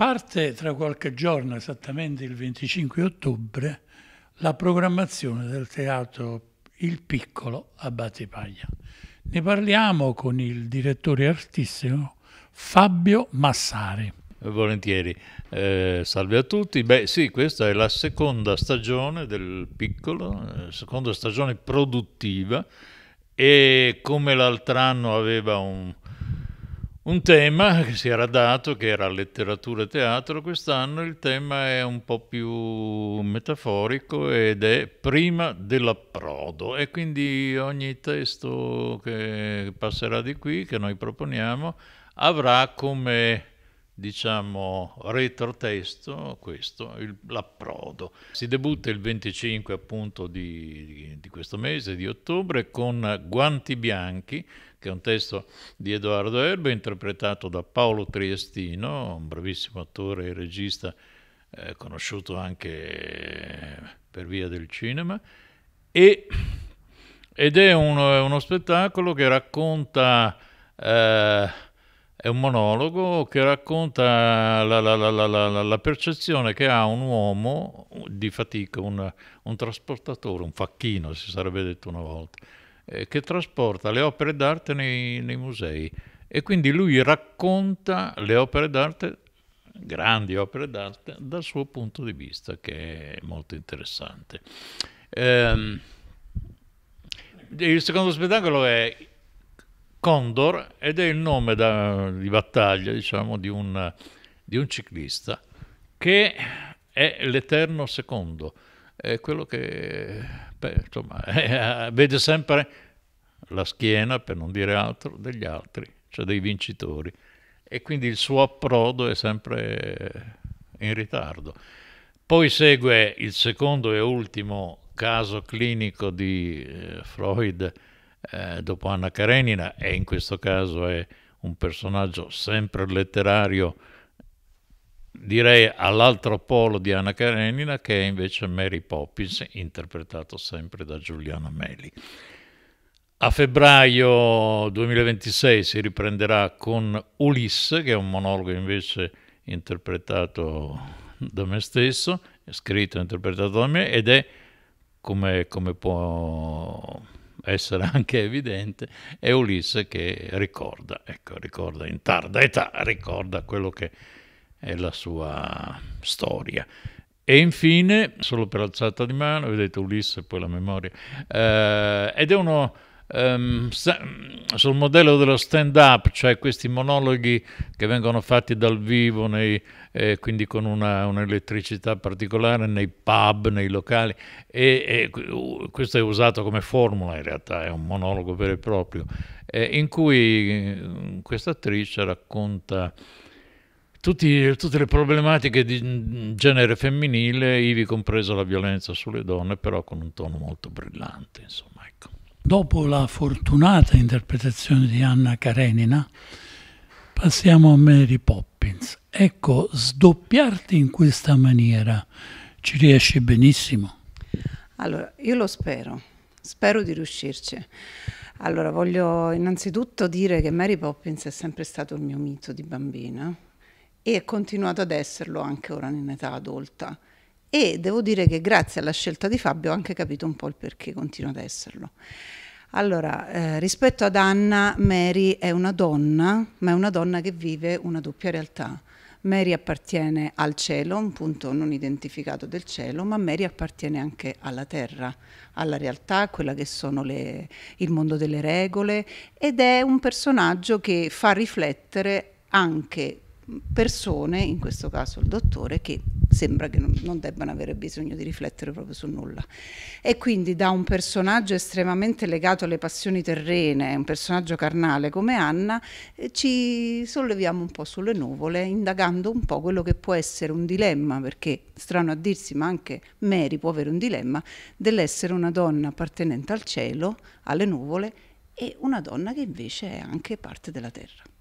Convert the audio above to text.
Parte tra qualche giorno, esattamente il 25 ottobre, la programmazione del teatro Il Piccolo a Battipaglia. Ne parliamo con il direttore artistico Fabio Massari. Volentieri. Eh, salve a tutti. Beh sì, questa è la seconda stagione del Piccolo, eh, seconda stagione produttiva e come l'altro anno aveva un, un tema che si era dato, che era letteratura e teatro, quest'anno il tema è un po' più metaforico ed è prima dell'approdo e quindi ogni testo che passerà di qui, che noi proponiamo, avrà come diciamo retrotesto questo, il, l'approdo. Si debutta il 25 appunto di, di, questo mese, di ottobre, con Guanti Bianchi, che è un testo di Edoardo Erbe interpretato da Paolo Triestino, un bravissimo attore e regista eh, conosciuto anche per via del cinema, e, ed è uno, uno spettacolo che racconta... Eh, è un monologo che racconta la, la, la, la percezione che ha un uomo di fatica, un, un trasportatore, un facchino si sarebbe detto una volta, eh, che trasporta le opere d'arte nei, nei musei. E quindi lui racconta le opere d'arte grandi opere d'arte dal suo punto di vista, che è molto interessante. Eh, il secondo spettacolo è Condor ed è il nome da, di battaglia diciamo, di, un, di un ciclista che è l'eterno secondo, è quello che beh, insomma, è, eh, vede sempre la schiena, per non dire altro, degli altri, cioè dei vincitori. E quindi il suo approdo è sempre in ritardo. Poi segue il secondo e ultimo caso clinico di eh, Freud eh, dopo Anna Karenina e in questo caso è un personaggio sempre letterario, direi all'altro polo di Anna Karenina che è invece Mary Poppins, interpretato sempre da Giuliano Melli. A febbraio 2026 si riprenderà con Ulisse, che è un monologo invece interpretato da me stesso, scritto e interpretato da me, ed è come, come può essere anche evidente, è Ulisse che ricorda, ecco, ricorda in tarda età, ricorda quello che è la sua storia. E infine, solo per alzata di mano, vedete Ulisse, poi la memoria, eh, ed è uno Ehm, sul modello dello stand-up, cioè questi monologhi che vengono fatti dal vivo, nei, eh, quindi con una, un'elettricità particolare nei pub, nei locali, e, e, questo è usato come formula in realtà, è un monologo vero e proprio, eh, in cui eh, questa attrice racconta... Tutti, tutte le problematiche di mm, genere femminile, ivi compresa la violenza sulle donne, però con un tono molto brillante, insomma, ecco. Dopo la fortunata interpretazione di Anna Karenina, passiamo a Mary Poppins. Ecco, sdoppiarti in questa maniera ci riesci benissimo. Allora, io lo spero, spero di riuscirci. Allora, voglio innanzitutto dire che Mary Poppins è sempre stato il mio mito di bambina e è continuato ad esserlo anche ora in età adulta e devo dire che grazie alla scelta di Fabio ho anche capito un po' il perché continua ad esserlo. Allora, eh, rispetto ad Anna, Mary è una donna, ma è una donna che vive una doppia realtà. Mary appartiene al cielo, un punto non identificato del cielo, ma Mary appartiene anche alla terra, alla realtà, a quella che sono le, il mondo delle regole ed è un personaggio che fa riflettere anche persone, in questo caso il dottore, che sembra che non debbano avere bisogno di riflettere proprio su nulla. E quindi da un personaggio estremamente legato alle passioni terrene, un personaggio carnale come Anna, eh, ci solleviamo un po' sulle nuvole, indagando un po' quello che può essere un dilemma, perché strano a dirsi, ma anche Mary può avere un dilemma, dell'essere una donna appartenente al cielo, alle nuvole, e una donna che invece è anche parte della terra.